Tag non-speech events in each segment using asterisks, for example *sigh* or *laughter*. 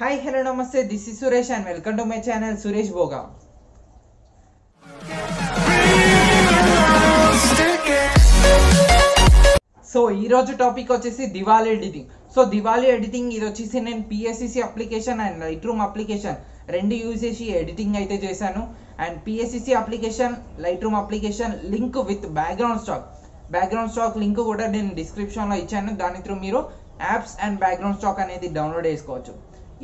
hi hello నమస్తే this is Suresh and welcome to my channel Suresh Bhoga so ఈ రోజు topic వచ్చేసి Diwali editing so Diwali editing ఇది వచ్చేసి నేను PSCC application and Lightroom application రెండు యూజ్ చేసి ఎడిటింగ్ అయితే చేశాను and PSCC application Lightroom application link with background stock background stock link కూడా నేను డిస్క్రిప్షన్లో ఇచ్చాను దాని త్రూ మీరు యాప్స్ అండ్ బ్యాక్గ్రౌండ్ స్టాక్ అనేది డౌన్లోడ్ చేసుకోవచ్చు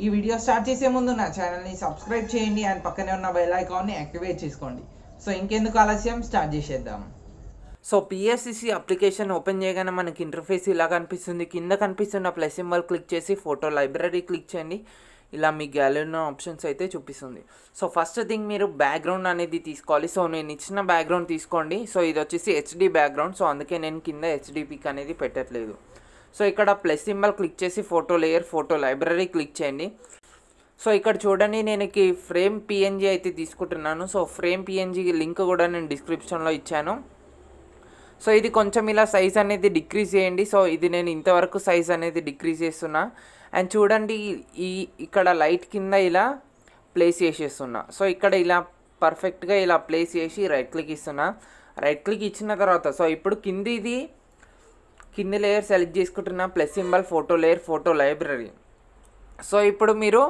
ఈ వీడియో స్టార్ట్ చేసే ముందు నా ఛానల్ని సబ్స్క్రైబ్ చేయండి అండ్ పక్కనే ఉన్న బెల్ ఐకాన్ని యాక్టివేట్ చేసుకోండి సో ఇంకెందుకు ఆలస్యం స్టార్ట్ చేసేద్దాం సో పిఎస్సిసి అప్లికేషన్ ఓపెన్ చేయగానే మనకి ఇంటర్ఫేస్ ఇలా కనిపిస్తుంది కింద కనిపిస్తున్న ప్లస్ సింబల్ క్లిక్ చేసి ఫోటో లైబ్రరీ క్లిక్ చేయండి ఇలా మీ గ్యాలరీలో ఆప్షన్స్ అయితే చూపిస్తుంది సో ఫస్ట్ థింగ్ మీరు బ్యాక్గ్రౌండ్ అనేది తీసుకోవాలి సో నేను ఇచ్చిన బ్యాక్గ్రౌండ్ తీసుకోండి సో ఇది వచ్చేసి హెచ్డి బ్యాక్గ్రౌండ్ సో అందుకే నేను కింద హెచ్డి పిక్ అనేది పెట్టట్లేదు సో ఇక్కడ ప్లస్ సింబల్ క్లిక్ చేసి photo layer photo library click చేయండి సో ఇక్కడ చూడండి నేను ఫ్రేమ్ పిఎన్జీ అయితే తీసుకుంటున్నాను సో ఫ్రేమ్ పిఎన్జీ లింక్ కూడా నేను డిస్క్రిప్షన్లో ఇచ్చాను సో ఇది కొంచెం ఇలా సైజ్ అనేది డిక్రీజ్ చేయండి సో ఇది నేను ఇంతవరకు సైజ్ అనేది డిక్రీజ్ చేస్తున్నా అండ్ చూడండి ఈ ఇక్కడ లైట్ కింద ఇలా ప్లేస్ చేసేస్తున్నా సో ఇక్కడ ఇలా పర్ఫెక్ట్గా ఇలా ప్లేస్ చేసి రైట్ క్లిక్ ఇస్తున్నా రైట్ క్లిక్ ఇచ్చిన తర్వాత సో ఇప్పుడు కింద ఇది కింది లేయర్ సెలెక్ట్ చేసుకుంటున్న plus symbol photo layer photo library so ఇప్పుడు మీరు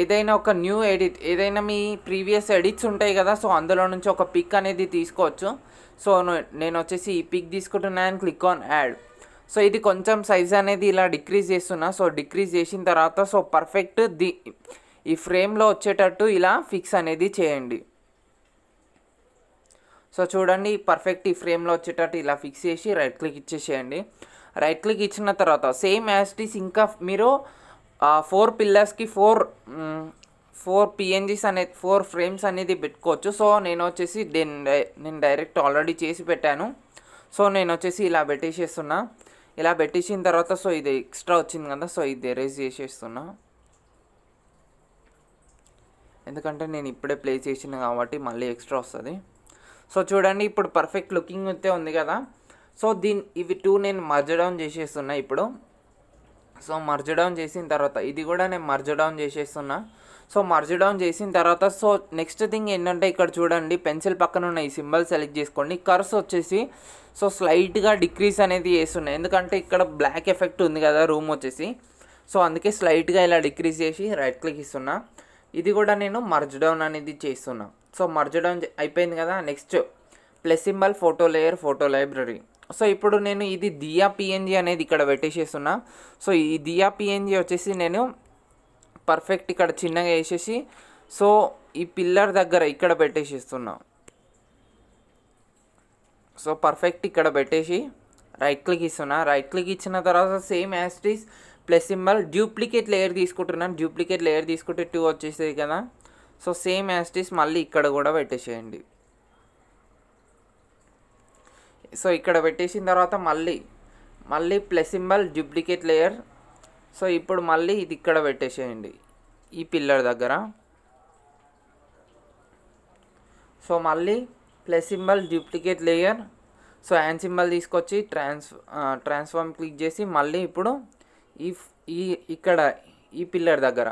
ఏదైనా ఒక న్యూ ఎడిట్ ఏదైనా మీ ప్రీవియస్ ఎడిట్స్ ఉంటాయి కదా సో అందులో నుంచి ఒక పిక్ అనేది తీసుకోవచ్చు సో నేను వచ్చేసి ఈ పిక్ తీసుకుంటున్నాను and click on add so ఇది కొంచెం సైజ్ అనేది ఇలా డిక్రీజ్ చేస్తున్నా సో డిక్రీజ్ చేసిన తర్వాత సో పర్ఫెక్ట్ ది ఈ ఫ్రేమ్లో వచ్చేటట్టు ఇలా ఫిక్స్ అనేది చేయండి సో చూడండి పర్ఫెక్ట్ ఈ ఫ్రేమ్లో వచ్చేటట్టు ఇలా ఫిక్స్ చేసి రైట్ క్లిక్ ఇచ్చేసేయండి రైట్ క్లిక్ ఇచ్చిన తర్వాత సేమ్ యాస్టీస్ ఇంకా మీరు ఫోర్ పిల్లర్స్కి ఫోర్ ఫోర్ పిఎన్జీస్ అనే ఫోర్ ఫ్రేమ్స్ అనేది పెట్టుకోవచ్చు సో నేను వచ్చేసి నేను డైరెక్ట్ ఆల్రెడీ చేసి పెట్టాను సో నేను వచ్చేసి ఇలా పెట్టేసేస్తున్నా ఇలా పెట్టేసిన తర్వాత సో ఇది ఎక్స్ట్రా వచ్చింది కదా సో ఇది ఎరేజ్ చేసేస్తున్నా ఎందుకంటే నేను ఇప్పుడే ప్లే చేసిన కాబట్టి మళ్ళీ ఎక్స్ట్రా వస్తుంది సో చూడండి ఇప్పుడు పర్ఫెక్ట్ లుకింగ్ అయితే ఉంది కదా సో దీని ఇవి టూ నేను మర్జడౌన్ చేసేస్తున్నా ఇప్పుడు సో మర్జడౌన్ చేసిన తర్వాత ఇది కూడా నేను మర్జడౌన్ డౌన్ చేసేస్తున్నా సో మర్జడౌన్ చేసిన తర్వాత సో నెక్స్ట్ థింగ్ ఏంటంటే ఇక్కడ చూడండి పెన్సిల్ పక్కన ఉన్న ఈ సింబల్ సెలెక్ట్ చేసుకోండి కర్స్ వచ్చేసి సో స్లైట్గా డిక్రీస్ అనేది చేస్తున్నాయి ఎందుకంటే ఇక్కడ బ్లాక్ ఎఫెక్ట్ ఉంది కదా రూమ్ వచ్చేసి సో అందుకే స్లైట్గా ఇలా డిక్రీస్ చేసి రైట్ క్లిక్ ఇస్తున్నా ఇది కూడా నేను మర్జడౌన్ అనేది చేస్తున్నాను సో మర్చడం అయిపోయింది కదా next plus symbol photo layer photo library so ఇప్పుడు నేను ఇది దియా పిఎన్జీ అనేది ఇక్కడ పెట్టేసేస్తున్నా సో ఈ దియా పిఎన్జీ వచ్చేసి నేను పర్ఫెక్ట్ ఇక్కడ చిన్నగా వేసేసి సో ఈ పిల్లర్ దగ్గర ఇక్కడ పెట్టేసేస్తున్నా సో పర్ఫెక్ట్ ఇక్కడ పెట్టేసి రైట్ క్లిక్ ఇస్తున్నా రైట్ క్లిక్ ఇచ్చిన తర్వాత సేమ్ యాస్ట్రీస్ ప్లస్ సింబల్ డూప్లికేట్ లేయర్ తీసుకుంటున్నాను డ్యూప్లికేట్ లేయర్ తీసుకుంటే టూ వచ్చేసేది కదా సో సేమ్ యాస్టీస్ మళ్ళీ ఇక్కడ కూడా పెట్టేసేయండి సో ఇక్కడ పెట్టేసిన తర్వాత మళ్ళీ మళ్ళీ plus symbol duplicate layer so ఇప్పుడు మళ్ళీ ఇది ఇక్కడ పెట్టేసేయండి ఈ పిల్లర్ దగ్గర సో మళ్ళీ plus symbol duplicate layer so యాన్ సింబల్ తీసుకొచ్చి ట్రాన్స్ ట్రాన్స్ఫార్మ్ క్లిక్ చేసి మళ్ళీ ఇప్పుడు ఈ ఇక్కడ ఈ పిల్లర్ దగ్గర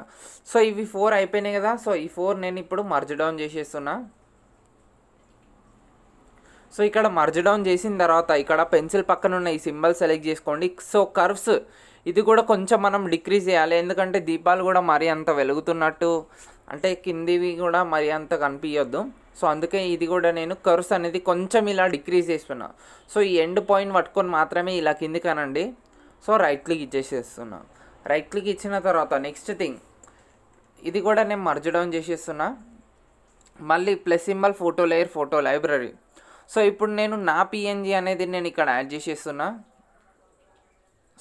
సో ఇవి ఫోర్ అయిపోయినాయి కదా సో ఈ ఫోర్ నేను ఇప్పుడు మర్జ్ డౌన్ చేసేస్తున్నా సో ఇక్కడ మర్జ్ డౌన్ చేసిన తర్వాత ఇక్కడ పెన్సిల్ పక్కన ఉన్న ఈ సింబల్ సెలెక్ట్ చేసుకోండి సో కర్వ్స్ ఇది కూడా కొంచెం మనం డిక్రీజ్ చేయాలి ఎందుకంటే దీపాలు కూడా మరీ అంత వెలుగుతున్నట్టు అంటే కిందివి కూడా మరి అంత కనిపించొద్దు సో అందుకే ఇది కూడా నేను కర్వ్స్ అనేది కొంచెం ఇలా డిక్రీజ్ చేస్తున్నా సో ఈ ఎండ్ పాయింట్ పట్టుకొని మాత్రమే ఇలా కిందికి అనండి సో రైట్ క్లిక్ ఇచ్చేసేస్తున్నాను రైట్ క్లిక్ ఇచ్చిన తర్వాత నెక్స్ట్ థింగ్ ఇది కూడా నేను మర్జ్ డౌన్ చేసేస్తున్నా మళ్ళీ plus symbol photo layer photo library so ఇప్పుడు నేను నా పిఎన్జీ అనేది నేను ఇక్కడ యాడ్ చేసేస్తున్నా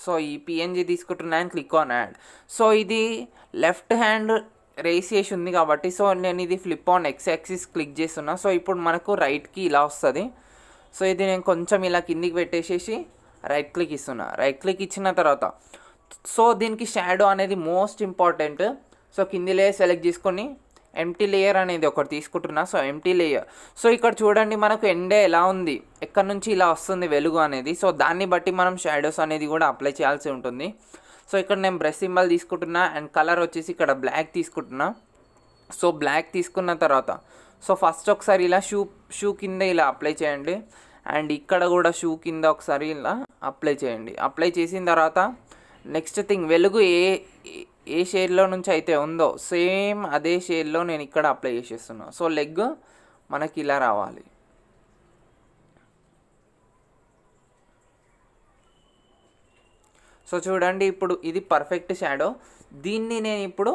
సో ఈ పిఎన్జీ తీసుకుంటున్నాను క్లిక్ ఆన్ యాడ్ సో ఇది లెఫ్ట్ హ్యాండ్ రేస్ చేసి ఉంది కాబట్టి సో నేను ఇది flip on X axis click చేస్తున్నా సో ఇప్పుడు మనకు రైట్కి ఇలా వస్తుంది సో ఇది నేను కొంచెం ఇలా కిందికి పెట్టేసేసి రైట్ క్లిక్ ఇస్తున్నా రైట్ క్లిక్ ఇచ్చిన తర్వాత సో దీనికి షాడో అనేది మోస్ట్ ఇంపార్టెంట్ సో కింది లేయర్ సెలెక్ట్ చేసుకొని ఎంటీ లేయర్ అనేది ఒకటి తీసుకుంటున్నా సో ఎంటీ లేయర్ సో ఇక్కడ చూడండి మనకు ఎండే ఎలా ఉంది ఎక్కడి నుంచి ఇలా వస్తుంది వెలుగు అనేది సో దాన్ని బట్టి మనం షాడోస్ అనేది కూడా అప్లై చేయాల్సి ఉంటుంది సో ఇక్కడ నేను బ్రష్ సింబల్ తీసుకుంటున్నా అండ్ కలర్ వచ్చేసి ఇక్కడ బ్లాక్ తీసుకుంటున్నా సో బ్లాక్ తీసుకున్న తర్వాత సో ఫస్ట్ ఒకసారి ఇలా షూ షూ కింద ఇలా అప్లై చేయండి అండ్ ఇక్కడ కూడా షూ కింద ఒకసారి ఇలా అప్లై చేయండి అప్లై చేసిన తర్వాత నెక్స్ట్ థింగ్ వెలుగు ఏ ఏ షేడ్లో నుంచి అయితే ఉందో సేమ్ అదే షేడ్లో నేను ఇక్కడ అప్లై చేసేస్తున్నాను సో లెగ్ మనకి ఇలా రావాలి సో చూడండి ఇప్పుడు ఇది పర్ఫెక్ట్ షాడో దీన్ని నేను ఇప్పుడు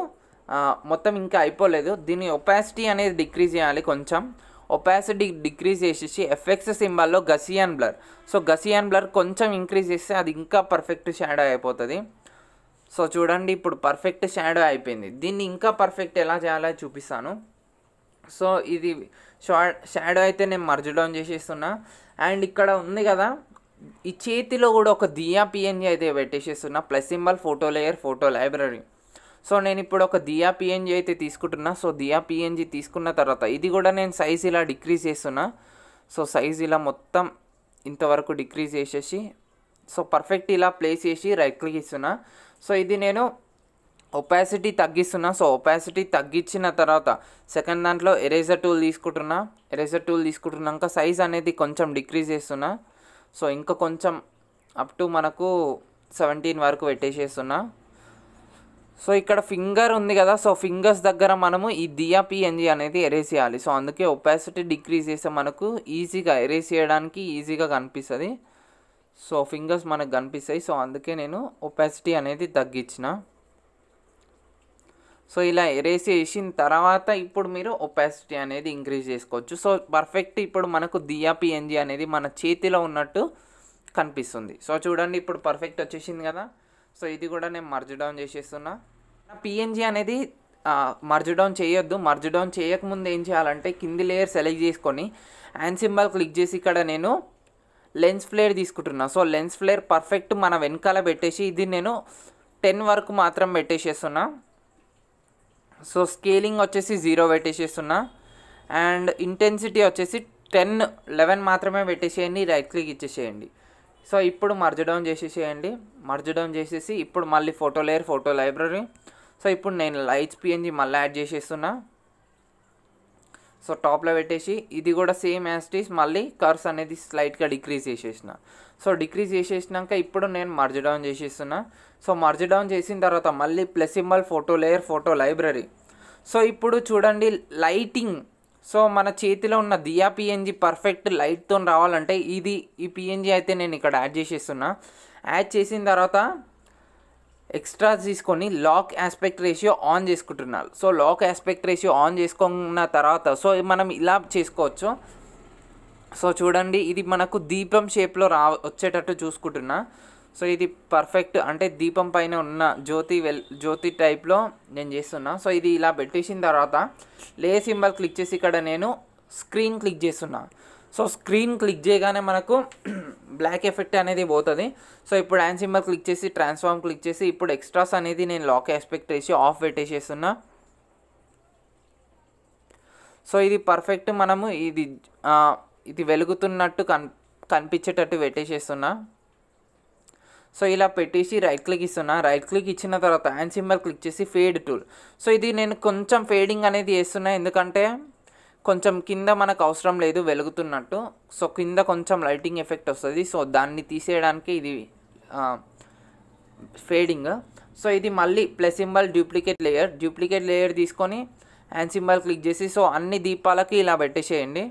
మొత్తం ఇంకా అయిపోలేదు దీని ఒపాసిటీ అనేది డిక్రీజ్ చేయాలి కొంచెం ఒపాసిటీ డిక్రీజ్ చేసేసి ఎఫ్ఎక్స్ సింబల్లో Gaussian blur so Gaussian blur కొంచెం ఇంక్రీజ్ చేస్తే అది ఇంకా పర్ఫెక్ట్ షాడో అయిపోతుంది సో చూడండి ఇప్పుడు పర్ఫెక్ట్ షాడో అయిపోయింది దీన్ని ఇంకా పర్ఫెక్ట్ ఎలా చేయాలో చూపిస్తాను సో ఇది షాడో అయితే నేను మర్జ్ డౌన్ చేసేస్తున్నా అండ్ ఇక్కడ ఉంది కదా ఈ చేతిలో కూడా ఒక దియా పిఎన్జీ అయితే పెట్టేసేస్తున్నా plus symbol photo layer photo library so నేను ఇప్పుడు ఒక దియా పిఎన్జీ అయితే తీసుకుంటున్నా సో దియా పిఎన్జీ తీసుకున్న తర్వాత ఇది కూడా నేను సైజ్ ఇలా డిక్రీజ్ చేస్తున్నా సో సైజ్ ఇలా మొత్తం ఇంతవరకు డిక్రీజ్ చేసేసి సో పర్ఫెక్ట్ ఇలా ప్లేస్ చేసి రైట్ క్లిక్ ఇస్తున్నా సో ఇది నేను ఒపాసిటీ తగ్గిస్తున్నా సో ఒపాసిటీ తగ్గించిన తర్వాత సెకండ్ దాంట్లో ఎరేజర్ టూల్ తీసుకుంటున్నా ఎరేజర్ టూల్ తీసుకుంటున్నాక సైజ్ అనేది కొంచెం డిక్రీజ్ చేస్తున్నా సో ఇంకా కొంచెం అప్ టు మనకు సెవెంటీన్ వరకు పెట్టేసేస్తున్నా సో ఇక్కడ ఫింగర్ ఉంది కదా సో ఫింగర్స్ దగ్గర మనము ఈ దియా పిఎన్జి అనేది ఎరేస్ చేయాలి సో అందుకే ఒపాసిటీ డిక్రీజ్ చేస్తే మనకు ఈజీగా ఎరేస్ చేయడానికి ఈజీగా కనిపిస్తుంది సో ఫింగర్స్ మనకు కనిపిస్తాయి సో అందుకే నేను ఒపాసిటీ అనేది తగ్గించిన సో ఇలా ఎరేస్ చేసిన తర్వాత ఇప్పుడు మీరు ఒపాసిటీ అనేది ఇంక్రీజ్ చేసుకోవచ్చు సో పర్ఫెక్ట్ ఇప్పుడు మనకు దియా పిఎన్జి అనేది మన చేతిలో ఉన్నట్టు కనిపిస్తుంది సో చూడండి ఇప్పుడు పర్ఫెక్ట్ వచ్చేసింది కదా సో ఇది కూడా నేను మర్జ్ డౌన్ చేసేస్తున్నా పిఎన్జీ అనేది మర్జ్ డౌన్ చేయొద్దు మర్జ్ డౌన్ చేయకముందు ఏం చేయాలంటే కింది లేయర్ సెలెక్ట్ చేసుకొని హ్యాండ్ సింబల్ క్లిక్ చేసి ఇక్కడ నేను లెన్స్ ఫ్లేర్ తీసుకుంటున్నా సో లెన్స్ ఫ్లేర్ పర్ఫెక్ట్ మన వెనకాల పెట్టేసి ఇది నేను టెన్ వరకు మాత్రం పెట్టేసేస్తున్నా సో స్కేలింగ్ వచ్చేసి జీరో పెట్టేసేస్తున్నా అండ్ ఇంటెన్సిటీ వచ్చేసి టెన్ లెవెన్ మాత్రమే పెట్టేసేయండి రైట్ క్లిక్ ఇచ్చేసేయండి సో ఇప్పుడు మర్జ్ డౌన్ చేసేసేయండి మర్జ్ డౌన్ చేసేసి ఇప్పుడు మళ్ళీ photo layer photo library so ఇప్పుడు నేను లైట్స్ పిఎన్జి మళ్ళీ యాడ్ చేసేస్తున్నా సో టాప్లో పెట్టేసి ఇది కూడా సేమ్ యాస్టీస్ మళ్ళీ కర్స్ అనేది స్లైట్గా డిక్రీజ్ చేసేసిన సో డిక్రీజ్ చేసేసినాక ఇప్పుడు నేను మర్జ్ డౌన్ చేసేస్తున్నా సో మర్జ్ డౌన్ చేసిన తర్వాత మళ్ళీ plus symbol photo layer photo library so ఇప్పుడు చూడండి లైటింగ్ సో మన చేతిలో ఉన్న దియా పిఎన్జి పర్ఫెక్ట్ లైట్తో రావాలంటే ఇది ఈ పిఎన్జి అయితే నేను ఇక్కడ యాడ్ చేసేస్తున్నా యాడ్ చేసిన తర్వాత ఎక్స్ట్రా తీసుకొని లాక్ ఆస్పెక్ట్ రేషియో ఆన్ చేసుకుంటున్నారు so lock aspect ratio on చేసుకున్న తర్వాత సో మనం ఇలా చేసుకోవచ్చు సో చూడండి ఇది మనకు దీపం షేప్లో రా వచ్చేటట్టు చూసుకుంటున్నా సో ఇది పర్ఫెక్ట్ అంటే దీపం పైన ఉన్న జ్యోతి వెల్ జ్యోతి టైప్లో నేను చేస్తున్నా సో ఇది ఇలా పెట్టేసిన తర్వాత లే సింబల్ క్లిక్ చేసి ఇక్కడ నేను స్క్రీన్ క్లిక్ చేస్తున్నా సో స్క్రీన్ క్లిక్ చేయగానే మనకు బ్లాక్ *clears throat* ఎఫెక్ట్ అనేది పోతుంది సో ఇప్పుడు హ్యాండ్ సింబల్ క్లిక్ చేసి ట్రాన్స్ఫార్మ్ క్లిక్ చేసి ఇప్పుడు ఎక్స్ట్రాస్ అనేది నేను లాక్ ఎక్స్పెక్ట్ చేసి ఆఫ్ పెట్టేసేస్తున్నా సో ఇది పర్ఫెక్ట్ మనము ఇది ఇది వెలుగుతున్నట్టు కన్ కనిపించేటట్టు పెట్టేసేస్తున్నా సో ఇలా పెట్టేసి రైట్ క్లిక్ ఇస్తున్నా రైట్ క్లిక్ ఇచ్చిన తర్వాత యాన్ సింబల్ క్లిక్ చేసి ఫేడ్ టూల్ సో ఇది నేను కొంచెం ఫేడింగ్ అనేది చేస్తున్నా ఎందుకంటే కొంచెం కింద మనకు అవసరం లేదు వెలుగుతున్నట్టు సో కింద కొంచెం లైటింగ్ ఎఫెక్ట్ వస్తుంది సో దాన్ని తీసేయడానికి ఇది ఫేడింగ్ సో ఇది మళ్ళీ plus symbol duplicate layer duplicate layer తీసుకొని యాన్ సింబల్ క్లిక్ చేసి సో అన్ని దీపాలకి ఇలా పెట్టేసేయండి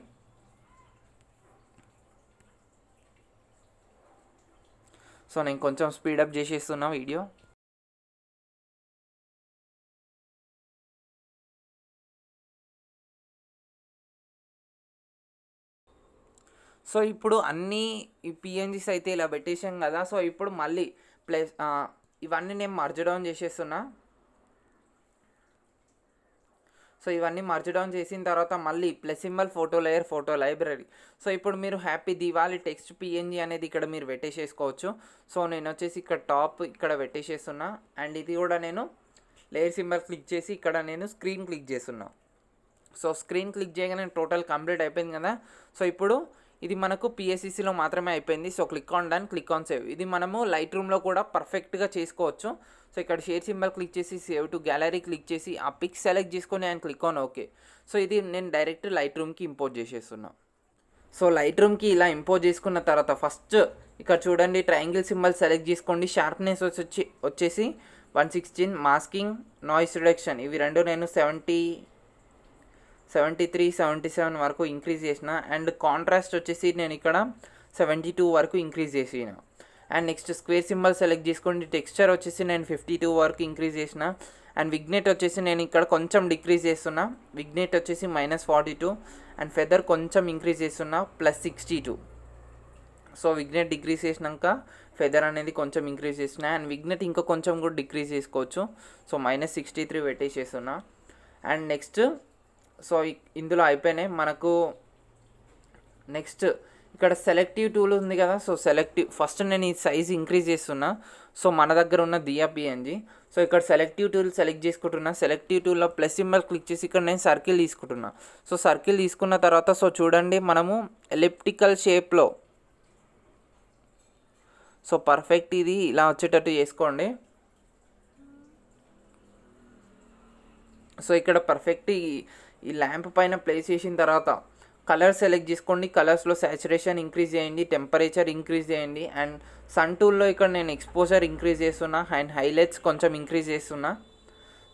సో నేను కొంచెం స్పీడప్ చేసేస్తున్నా వీడియో సో ఇప్పుడు అన్నీ ఈ పిఎన్జీస్ అయితే ఇలా పెట్టేసాం కదా సో ఇప్పుడు మళ్ళీ ప్లస్ ఇవన్నీ నేను మర్జడౌన్ చేసేస్తున్నా సో ఇవన్నీ మర్జ్ డౌన్ చేసిన తర్వాత మళ్ళీ plus symbol photo layer photo library so ఇప్పుడు మీరు హ్యాపీ దివాలి టెక్స్ట్ పిఎన్జీ అనేది ఇక్కడ మీరు పెట్టేసేసుకోవచ్చు సో నేను వచ్చేసి ఇక్కడ టాప్ ఇక్కడ పెట్టేసేస్తున్నా అండ్ ఇది కూడా నేను లేయర్ సింబల్ క్లిక్ చేసి ఇక్కడ నేను స్క్రీన్ క్లిక్ చేస్తున్నా సో స్క్రీన్ క్లిక్ చేయగానే టోటల్ కంప్లీట్ అయిపోయింది కదా సో ఇప్పుడు ఇది మనకు పిఎస్సిసిలో మాత్రమే అయిపోయింది so click on done click on save ఇది మనము లైట్ రూమ్లో కూడా పర్ఫెక్ట్గా చేసుకోవచ్చు సో ఇక్కడ షేర్ సింబల్ క్లిక్ చేసి సేవ్ టు గ్యాలరీ క్లిక్ చేసి ఆ పిక్ సెలెక్ట్ చేసుకొని ఆయన క్లిక్ ఆన్ ఓకే సో ఇది నేను డైరెక్ట్ లైట్ రూమ్కి ఇంపోర్ట్ చేసేస్తున్నా సో లైట్ రూమ్కి ఇలా ఇంపోర్ట్ చేసుకున్న తర్వాత ఫస్ట్ ఇక్కడ చూడండి ట్రయాంగిల్ సింబల్ సెలెక్ట్ చేసుకోండి షార్ప్నెస్ వచ్చి వచ్చేసి one sixteen masking noise reduction ఇవి రెండు నేను seventy seventy three seventy seven వరకు ఇంక్రీజ్ చేసిన అండ్ కాంట్రాస్ట్ వచ్చేసి నేను ఇక్కడ సెవెంటీ టూ వరకు ఇంక్రీజ్ చేసిన and next square symbol select చేసుకోండి టెక్స్చర్ వచ్చేసి నేను ఫిఫ్టీ టూ వరకు ఇంక్రీజ్ చేసిన అండ్ విగ్నెట్ వచ్చేసి నేను ఇక్కడ కొంచెం డిక్రీజ్ చేస్తున్నా విగ్నెట్ వచ్చేసి minus forty two and feather కొంచెం ఇంక్రీజ్ చేస్తున్నా plus sixty two so vignette decrease చేసినాక ఫెదర్ అనేది కొంచెం ఇంక్రీజ్ చేసిన అండ్ విగ్నెట్ ఇంకా కొంచెం కూడా డిక్రీజ్ చేసుకోవచ్చు సో మైనస్ సిక్స్టీ త్రీ పెట్టేసేస్తున్నా అండ్ నెక్స్ట్ సో ఇందులో అయిపోయినాయి మనకు నెక్స్ట్ ఇక్కడ సెలెక్టివ్ టూల్ ఉంది కదా సో సెలెక్టివ్ ఫస్ట్ నేను ఈ సైజ్ ఇంక్రీజ్ చేస్తున్నా సో మన దగ్గర ఉన్న దియా పిఎన్జి సో ఇక్కడ సెలెక్టివ్ టూల్ సెలెక్ట్ చేసుకుంటున్నా సెలెక్టివ్ టూల్లో ప్లస్ సింబల్ క్లిక్ చేసి ఇక్కడ నేను సర్కిల్ తీసుకుంటున్నా సో సర్కిల్ తీసుకున్న తర్వాత సో చూడండి మనము ఎలిప్టికల్ షేప్లో సో పర్ఫెక్ట్ ఇది ఇలా వచ్చేటట్టు చేసుకోండి సో ఇక్కడ పర్ఫెక్ట్ ఈ ల్యాంప్ పైన ప్లేస్ చేసిన తర్వాత కలర్ సెలెక్ట్ చేసుకోండి కలర్స్లో సాచురేషన్ ఇంక్రీజ్ చేయండి టెంపరేచర్ ఇంక్రీజ్ చేయండి అండ్ సన్ టూల్లో ఇక్కడ నేను ఎక్స్పోజర్ ఇంక్రీజ్ చేస్తున్నా అండ్ హైలైట్స్ కొంచెం ఇంక్రీజ్ చేస్తున్నా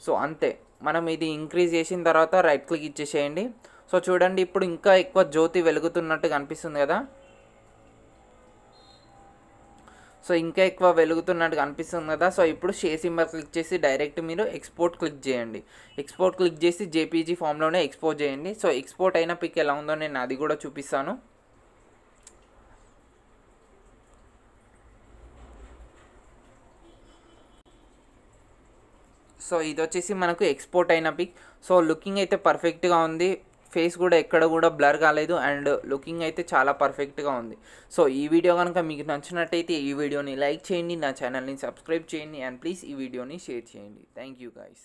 సో అంతే మనం ఇది ఇంక్రీజ్ చేసిన తర్వాత రైట్ క్లిక్ ఇచ్చేసేయండి సో చూడండి ఇప్పుడు ఇంకా ఎక్కువ జ్యోతి వెలుగుతున్నట్టు కనిపిస్తుంది కదా సో ఇంకా ఎక్కువ వెలుగుతున్నట్టుగా అనిపిస్తుంది కదా సో ఇప్పుడు షే సింబల్ క్లిక్ చేసి డైరెక్ట్ మీరు ఎక్స్పోర్ట్ క్లిక్ చేయండి ఎక్స్పోర్ట్ క్లిక్ చేసి జేపీజీ ఫామ్లోనే ఎక్స్పోర్ట్ చేయండి సో ఎక్స్పోర్ట్ అయిన పిక్ ఎలా ఉందో నేను అది కూడా చూపిస్తాను సో ఇది వచ్చేసి మనకు ఎక్స్పోర్ట్ అయిన పిక్ సో లుకింగ్ అయితే పర్ఫెక్ట్గా ఉంది ఫేస్ కూడా ఎక్కడ కూడా బ్లర్ కాలేదు అండ్ లుకింగ్ అయితే చాలా పర్ఫెక్ట్గా ఉంది సో ఈ వీడియో కనుక మీకు నచ్చినట్టయితే ఈ వీడియోని లైక్ చేయండి నా ఛానల్ని సబ్స్క్రైబ్ చేయండి అండ్ ప్లీజ్ ఈ వీడియోని షేర్ చేయండి థ్యాంక్ యూ గైస్